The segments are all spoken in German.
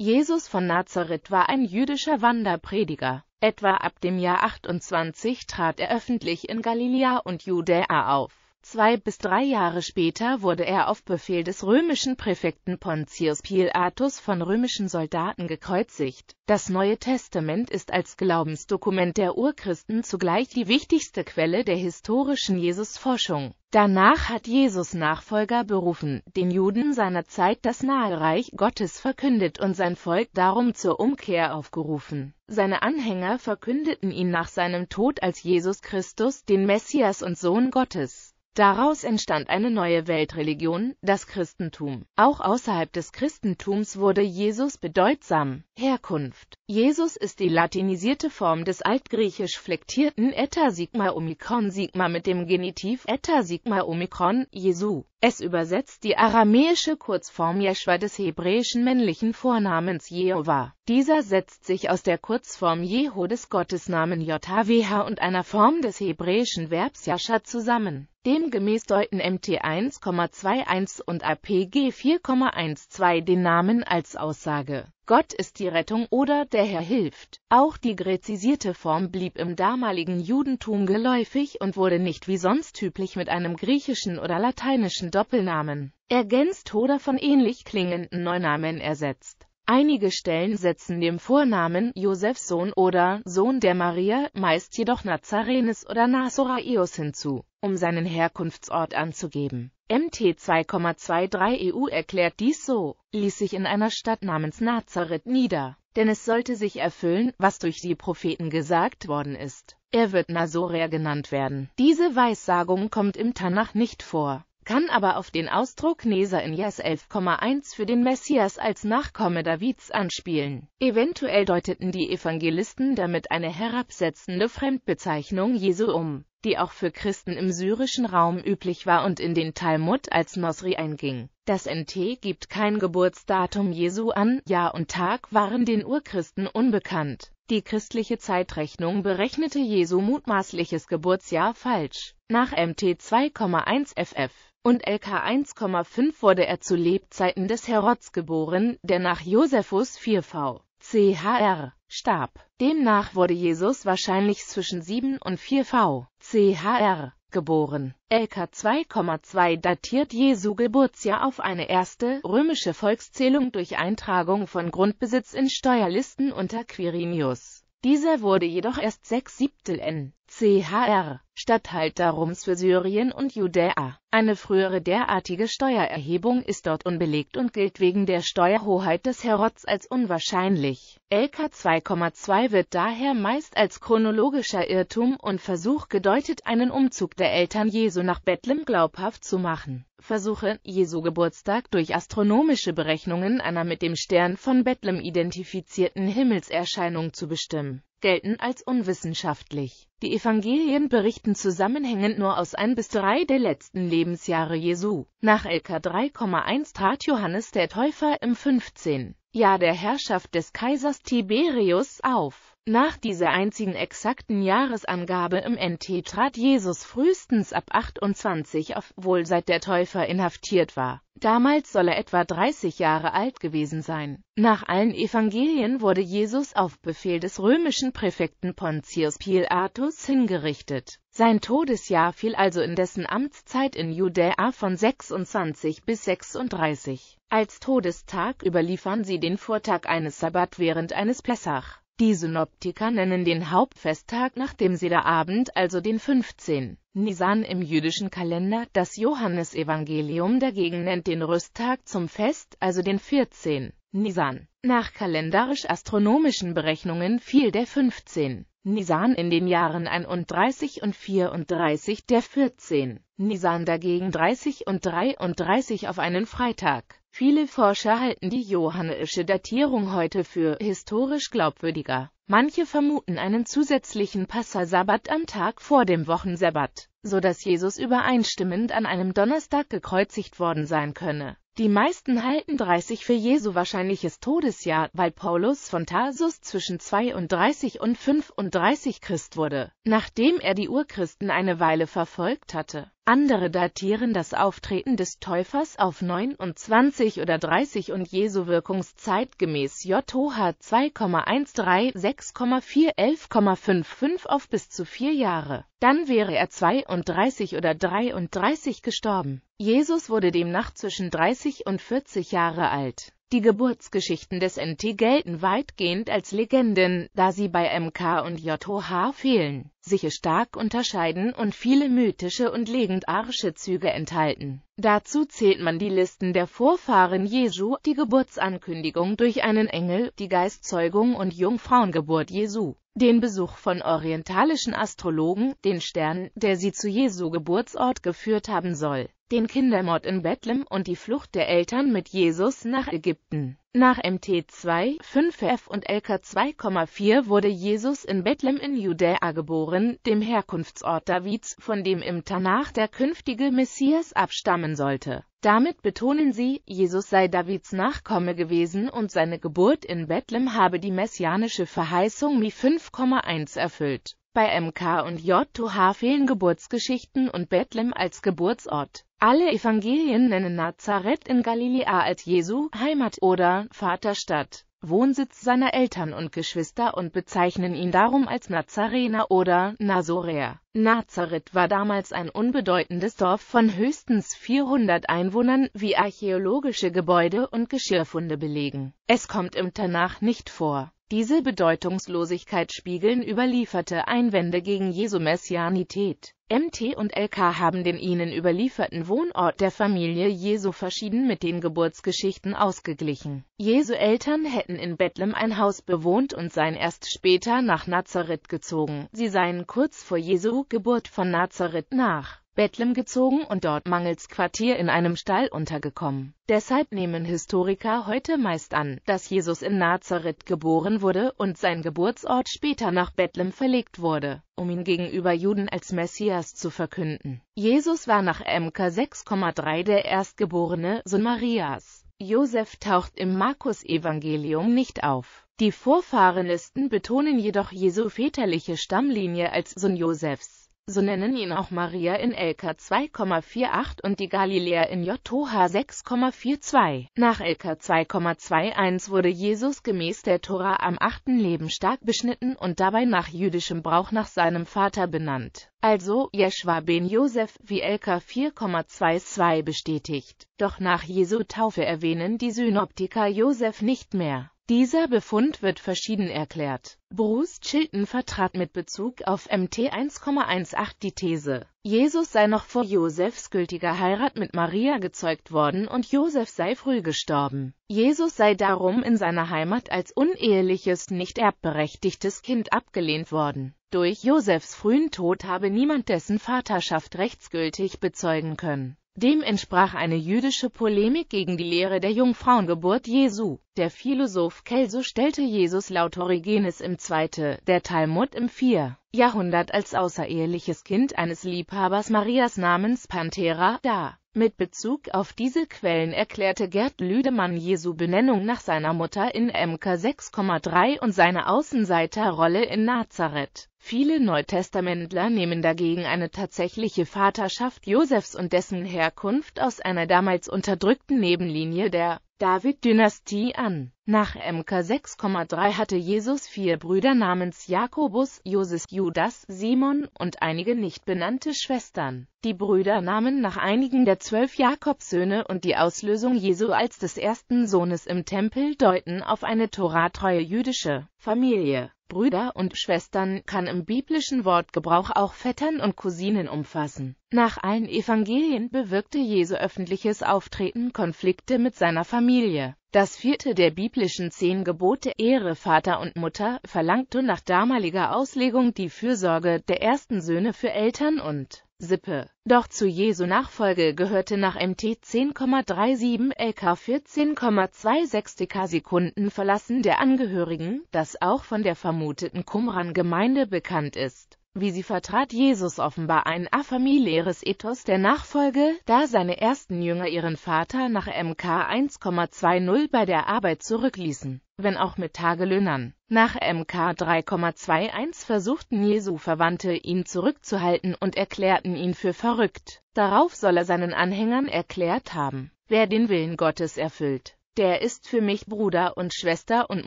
Jesus von Nazareth war ein jüdischer Wanderprediger. Etwa ab dem Jahr 28 trat er öffentlich in Galiläa und Judäa auf. Zwei bis drei Jahre später wurde er auf Befehl des römischen Präfekten Pontius Pilatus von römischen Soldaten gekreuzigt. Das Neue Testament ist als Glaubensdokument der Urchristen zugleich die wichtigste Quelle der historischen Jesusforschung. Danach hat Jesus Nachfolger berufen, den Juden seiner Zeit das Nahereich Gottes verkündet und sein Volk darum zur Umkehr aufgerufen. Seine Anhänger verkündeten ihn nach seinem Tod als Jesus Christus, den Messias und Sohn Gottes. Daraus entstand eine neue Weltreligion, das Christentum. Auch außerhalb des Christentums wurde Jesus bedeutsam. Herkunft Jesus ist die latinisierte Form des altgriechisch flektierten eta sigma omikron sigma mit dem Genitiv eta sigma omikron Jesu. Es übersetzt die aramäische Kurzform Jeschwa des hebräischen männlichen Vornamens Jehova. Dieser setzt sich aus der Kurzform Jeho des Gottesnamen JHWH und einer Form des hebräischen Verbs Jascha zusammen. Demgemäß deuten MT 1,21 und APG 4,12 den Namen als Aussage. Gott ist die Rettung oder der Herr hilft. Auch die gräzisierte Form blieb im damaligen Judentum geläufig und wurde nicht wie sonst üblich mit einem griechischen oder lateinischen Doppelnamen ergänzt oder von ähnlich klingenden Neunamen ersetzt. Einige Stellen setzen dem Vornamen Josefs Sohn oder Sohn der Maria, meist jedoch Nazarenes oder Nazoraeus hinzu, um seinen Herkunftsort anzugeben. MT 2,23 EU erklärt dies so, ließ sich in einer Stadt namens Nazareth nieder, denn es sollte sich erfüllen, was durch die Propheten gesagt worden ist. Er wird Nasorer genannt werden. Diese Weissagung kommt im Tanach nicht vor kann aber auf den Ausdruck Neser in Jes 11,1 für den Messias als Nachkomme Davids anspielen. Eventuell deuteten die Evangelisten damit eine herabsetzende Fremdbezeichnung Jesu um, die auch für Christen im syrischen Raum üblich war und in den Talmud als Nosri einging. Das NT gibt kein Geburtsdatum Jesu an, Jahr und Tag waren den Urchristen unbekannt. Die christliche Zeitrechnung berechnete Jesu mutmaßliches Geburtsjahr falsch, nach MT 2,1 ff und LK 1,5 wurde er zu Lebzeiten des Herods geboren, der nach Josephus 4v. CHR starb. Demnach wurde Jesus wahrscheinlich zwischen 7 und 4v. CHR geboren. LK 2,2 datiert Jesu Geburtsjahr auf eine erste römische Volkszählung durch Eintragung von Grundbesitz in Steuerlisten unter Quirinius. Dieser wurde jedoch erst 6 Siebtel n. CHR, Statthalter Roms für Syrien und Judäa. Eine frühere derartige Steuererhebung ist dort unbelegt und gilt wegen der Steuerhoheit des Herods als unwahrscheinlich. LK 2,2 wird daher meist als chronologischer Irrtum und Versuch gedeutet, einen Umzug der Eltern Jesu nach Bethlehem glaubhaft zu machen. Versuche, Jesu Geburtstag durch astronomische Berechnungen einer mit dem Stern von Bethlehem identifizierten Himmelserscheinung zu bestimmen gelten als unwissenschaftlich. Die Evangelien berichten zusammenhängend nur aus ein bis drei der letzten Lebensjahre Jesu. Nach LK 3,1 trat Johannes der Täufer im 15. Jahr der Herrschaft des Kaisers Tiberius auf. Nach dieser einzigen exakten Jahresangabe im NT trat Jesus frühestens ab 28 auf, wohl seit der Täufer inhaftiert war. Damals soll er etwa 30 Jahre alt gewesen sein. Nach allen Evangelien wurde Jesus auf Befehl des römischen Präfekten Pontius Pilatus hingerichtet. Sein Todesjahr fiel also in dessen Amtszeit in Judäa von 26 bis 36. Als Todestag überliefern sie den Vortag eines Sabbat während eines Pessach. Die Synoptiker nennen den Hauptfesttag nach dem Sederabend, also den 15. Nisan im jüdischen Kalender, das Johannesevangelium dagegen nennt den Rüsttag zum Fest, also den 14. Nisan. Nach kalendarisch-astronomischen Berechnungen fiel der 15. Nisan in den Jahren 31 und 34 der 14. Nisan dagegen 30 und 33 auf einen Freitag. Viele Forscher halten die johannische Datierung heute für historisch glaubwürdiger. Manche vermuten einen zusätzlichen Passasabbat am Tag vor dem Wochensabbat, so dass Jesus übereinstimmend an einem Donnerstag gekreuzigt worden sein könne. Die meisten halten 30 für Jesu wahrscheinliches Todesjahr, weil Paulus von Tarsus zwischen 32 und 35 Christ wurde, nachdem er die Urchristen eine Weile verfolgt hatte. Andere datieren das Auftreten des Täufers auf 29 oder 30 und Jesu Wirkungszeit gemäß JOH 2,13, 6,4, 11,55 auf bis zu vier Jahre. Dann wäre er 32 oder 33 gestorben. Jesus wurde demnach zwischen 30 und 40 Jahre alt. Die Geburtsgeschichten des NT gelten weitgehend als Legenden, da sie bei MK und JOH fehlen, sich stark unterscheiden und viele mythische und legendarische Züge enthalten. Dazu zählt man die Listen der Vorfahren Jesu, die Geburtsankündigung durch einen Engel, die Geistzeugung und Jungfrauengeburt Jesu, den Besuch von orientalischen Astrologen, den Stern, der sie zu Jesu Geburtsort geführt haben soll den Kindermord in Bethlehem und die Flucht der Eltern mit Jesus nach Ägypten. Nach MT2, 5f und LK 2,4 wurde Jesus in Bethlehem in Judäa geboren, dem Herkunftsort Davids, von dem im Tanach der künftige Messias abstammen sollte. Damit betonen sie, Jesus sei Davids Nachkomme gewesen und seine Geburt in Bethlehem habe die messianische Verheißung Mi 5,1 erfüllt. Bei MK und J2H fehlen Geburtsgeschichten und Bethlehem als Geburtsort. Alle Evangelien nennen Nazareth in Galiläa als Jesu Heimat oder Vaterstadt, Wohnsitz seiner Eltern und Geschwister und bezeichnen ihn darum als Nazarener oder Nazoräer. Nazareth war damals ein unbedeutendes Dorf von höchstens 400 Einwohnern, wie archäologische Gebäude und Geschirrfunde belegen. Es kommt im Tanach nicht vor. Diese Bedeutungslosigkeit spiegeln überlieferte Einwände gegen Jesu Messianität. MT und LK haben den ihnen überlieferten Wohnort der Familie Jesu verschieden mit den Geburtsgeschichten ausgeglichen. Jesu Eltern hätten in Bethlehem ein Haus bewohnt und seien erst später nach Nazareth gezogen. Sie seien kurz vor Jesu Geburt von Nazareth nach Bethlehem gezogen und dort mangels Quartier in einem Stall untergekommen. Deshalb nehmen Historiker heute meist an, dass Jesus in Nazareth geboren wurde und sein Geburtsort später nach Bethlehem verlegt wurde, um ihn gegenüber Juden als Messias zu verkünden. Jesus war nach MK 6,3 der erstgeborene Sohn Marias. Josef taucht im Markus-Evangelium nicht auf. Die Vorfahrenlisten betonen jedoch Jesu väterliche Stammlinie als Sohn Josefs. So nennen ihn auch Maria in LK 2,48 und die Galiläer in JH 6,42. Nach LK 2,21 wurde Jesus gemäß der Tora am achten Leben stark beschnitten und dabei nach jüdischem Brauch nach seinem Vater benannt. Also, Jeschwa ben Josef, wie LK 4,22 bestätigt. Doch nach Jesu Taufe erwähnen die Synoptiker Josef nicht mehr. Dieser Befund wird verschieden erklärt. Bruce Chilton vertrat mit Bezug auf MT 1,18 die These, Jesus sei noch vor Josefs gültiger Heirat mit Maria gezeugt worden und Josef sei früh gestorben. Jesus sei darum in seiner Heimat als uneheliches, nicht erbberechtigtes Kind abgelehnt worden. Durch Josefs frühen Tod habe niemand dessen Vaterschaft rechtsgültig bezeugen können. Dem entsprach eine jüdische Polemik gegen die Lehre der Jungfrauengeburt Jesu. Der Philosoph Kelso stellte Jesus laut Origenes im 2., der Talmud im 4. Jahrhundert als außereheliches Kind eines Liebhabers Marias namens Panthera dar mit Bezug auf diese Quellen erklärte Gerd Lüdemann Jesu Benennung nach seiner Mutter in Mk 6,3 und seine Außenseiterrolle in Nazareth. Viele Neutestamentler nehmen dagegen eine tatsächliche Vaterschaft Josefs und dessen Herkunft aus einer damals unterdrückten Nebenlinie der David-Dynastie an nach Mk 6,3 hatte Jesus vier Brüder namens Jakobus, Joses, Judas, Simon und einige nicht benannte Schwestern. Die Brüder nahmen nach einigen der zwölf Jakobssöhne und die Auslösung Jesu als des ersten Sohnes im Tempel deuten auf eine toratreue jüdische Familie. Brüder und Schwestern kann im biblischen Wortgebrauch auch Vettern und Cousinen umfassen. Nach allen Evangelien bewirkte Jesu öffentliches Auftreten Konflikte mit seiner Familie. Das vierte der biblischen zehn Gebote Ehre Vater und Mutter verlangte nach damaliger Auslegung die Fürsorge der ersten Söhne für Eltern und Sippe. Doch zu Jesu Nachfolge gehörte nach MT 10,37 LK 14,26 DK-Sekunden Verlassen der Angehörigen, das auch von der vermuteten Qumran-Gemeinde bekannt ist. Wie sie vertrat Jesus offenbar ein affamiläres Ethos der Nachfolge, da seine ersten Jünger ihren Vater nach MK 1,20 bei der Arbeit zurückließen wenn auch mit Tagelöhnern. Nach MK 3,21 versuchten Jesu Verwandte, ihn zurückzuhalten und erklärten ihn für verrückt. Darauf soll er seinen Anhängern erklärt haben, wer den Willen Gottes erfüllt. Der ist für mich Bruder und Schwester und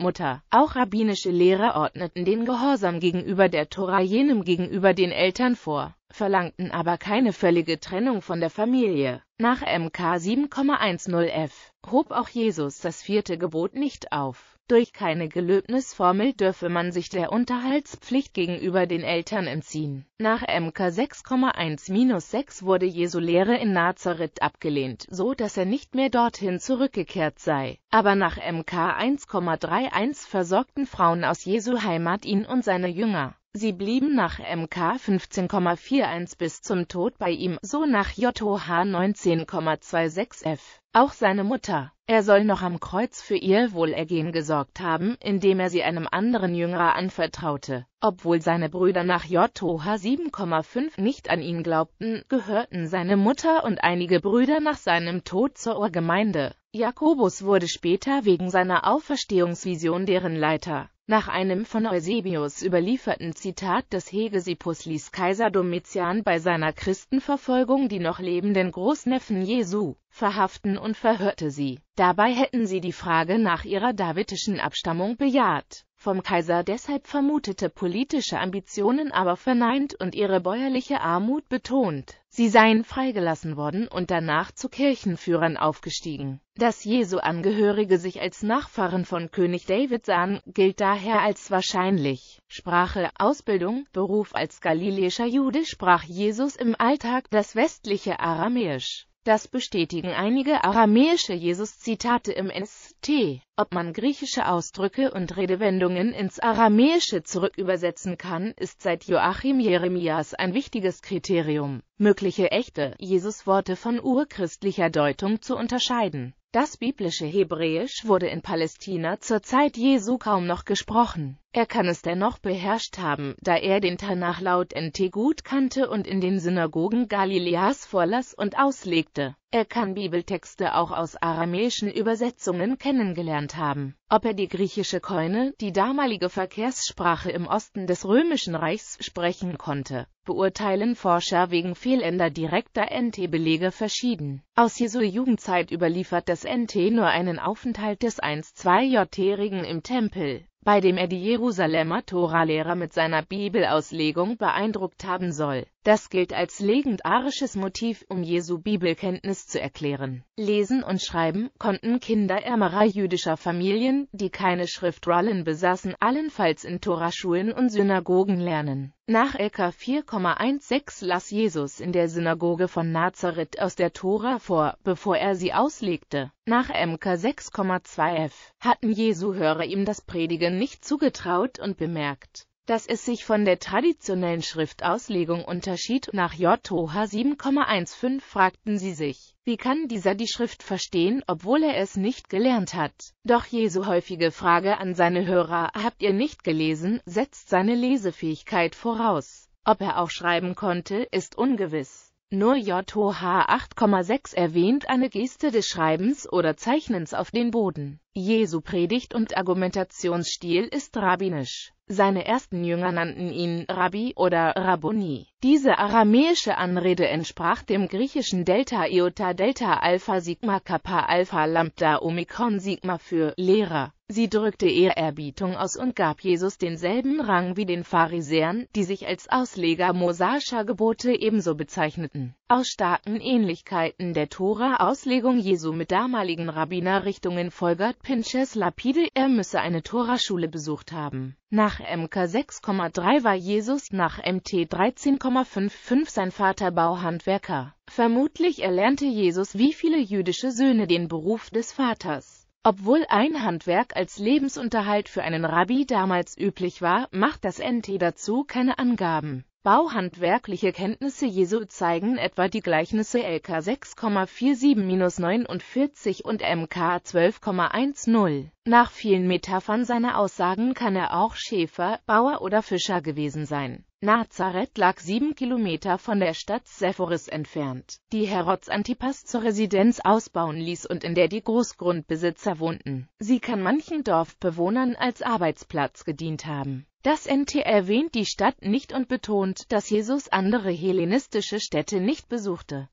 Mutter. Auch rabbinische Lehrer ordneten den Gehorsam gegenüber der Tora jenem gegenüber den Eltern vor, verlangten aber keine völlige Trennung von der Familie. Nach MK 7,10f hob auch Jesus das vierte Gebot nicht auf. Durch keine Gelöbnisformel dürfe man sich der Unterhaltspflicht gegenüber den Eltern entziehen. Nach MK 6,1-6 wurde Jesu Lehre in Nazareth abgelehnt, so dass er nicht mehr dorthin zurückgekehrt sei. Aber nach MK 1,31 versorgten Frauen aus Jesu Heimat ihn und seine Jünger. Sie blieben nach MK 15,41 bis zum Tod bei ihm, so nach JOH 19,26f. Auch seine Mutter. Er soll noch am Kreuz für ihr Wohlergehen gesorgt haben, indem er sie einem anderen Jüngerer anvertraute. Obwohl seine Brüder nach JOH 7,5 nicht an ihn glaubten, gehörten seine Mutter und einige Brüder nach seinem Tod zur Urgemeinde. Jakobus wurde später wegen seiner Auferstehungsvision deren Leiter. Nach einem von Eusebius überlieferten Zitat des Hegesippus ließ Kaiser Domitian bei seiner Christenverfolgung die noch lebenden Großneffen Jesu verhaften und verhörte sie. Dabei hätten sie die Frage nach ihrer davidischen Abstammung bejaht, vom Kaiser deshalb vermutete politische Ambitionen aber verneint und ihre bäuerliche Armut betont Sie seien freigelassen worden und danach zu Kirchenführern aufgestiegen. Dass Jesu-Angehörige sich als Nachfahren von König David sahen, gilt daher als wahrscheinlich. Sprache, Ausbildung, Beruf als galiläischer Jude sprach Jesus im Alltag das westliche Aramäisch. Das bestätigen einige aramäische Jesus-Zitate im NST. Ob man griechische Ausdrücke und Redewendungen ins Aramäische zurückübersetzen kann, ist seit Joachim Jeremias ein wichtiges Kriterium. Mögliche echte Jesus-Worte von urchristlicher Deutung zu unterscheiden. Das biblische Hebräisch wurde in Palästina zur Zeit Jesu kaum noch gesprochen. Er kann es dennoch beherrscht haben, da er den Tanach laut NT gut kannte und in den Synagogen Galiläas vorlas und auslegte. Er kann Bibeltexte auch aus aramäischen Übersetzungen kennengelernt haben. Ob er die griechische Keune, die damalige Verkehrssprache im Osten des Römischen Reichs, sprechen konnte, beurteilen Forscher wegen fehlender direkter NT-Belege verschieden. Aus Jesu Jugendzeit überliefert das NT nur einen Aufenthalt des 1-2-Jährigen im Tempel bei dem er die Jerusalemer Toralehrer mit seiner Bibelauslegung beeindruckt haben soll. Das gilt als legendarisches Motiv, um Jesu Bibelkenntnis zu erklären. Lesen und schreiben konnten Kinder ärmerer jüdischer Familien, die keine Schriftrollen besaßen, allenfalls in Toraschulen und Synagogen lernen. Nach LK 4,16 las Jesus in der Synagoge von Nazareth aus der Tora vor, bevor er sie auslegte. Nach MK 6,2f hatten Jesu Hörer ihm das Predigen nicht zugetraut und bemerkt, dass es sich von der traditionellen Schriftauslegung unterschied. Nach JOH 7,15 fragten sie sich, wie kann dieser die Schrift verstehen, obwohl er es nicht gelernt hat? Doch Jesu häufige Frage an seine Hörer, habt ihr nicht gelesen, setzt seine Lesefähigkeit voraus. Ob er auch schreiben konnte, ist ungewiss. Nur JOH 8,6 erwähnt eine Geste des Schreibens oder Zeichnens auf den Boden. Jesu Predigt und Argumentationsstil ist rabbinisch. Seine ersten Jünger nannten ihn Rabbi oder Rabboni. Diese aramäische Anrede entsprach dem griechischen Delta Iota Delta Alpha Sigma Kappa Alpha Lambda Omikron Sigma für Lehrer. Sie drückte Ehrerbietung aus und gab Jesus denselben Rang wie den Pharisäern, die sich als Ausleger mosaischer Gebote ebenso bezeichneten. Aus starken Ähnlichkeiten der Tora-Auslegung Jesu mit damaligen Rabbinerrichtungen folgert P. Pinches Lapide, er müsse eine Toraschule besucht haben. Nach MK 6,3 war Jesus, nach MT 13,55 sein Vater Bauhandwerker. Vermutlich erlernte Jesus wie viele jüdische Söhne den Beruf des Vaters. Obwohl ein Handwerk als Lebensunterhalt für einen Rabbi damals üblich war, macht das NT dazu keine Angaben. Bauhandwerkliche Kenntnisse Jesu zeigen etwa die Gleichnisse LK 6,47-49 und MK 12,10. Nach vielen Metaphern seiner Aussagen kann er auch Schäfer, Bauer oder Fischer gewesen sein. Nazareth lag sieben Kilometer von der Stadt Sephoris entfernt, die Herods Antipas zur Residenz ausbauen ließ und in der die Großgrundbesitzer wohnten. Sie kann manchen Dorfbewohnern als Arbeitsplatz gedient haben. Das NT erwähnt die Stadt nicht und betont, dass Jesus andere hellenistische Städte nicht besuchte.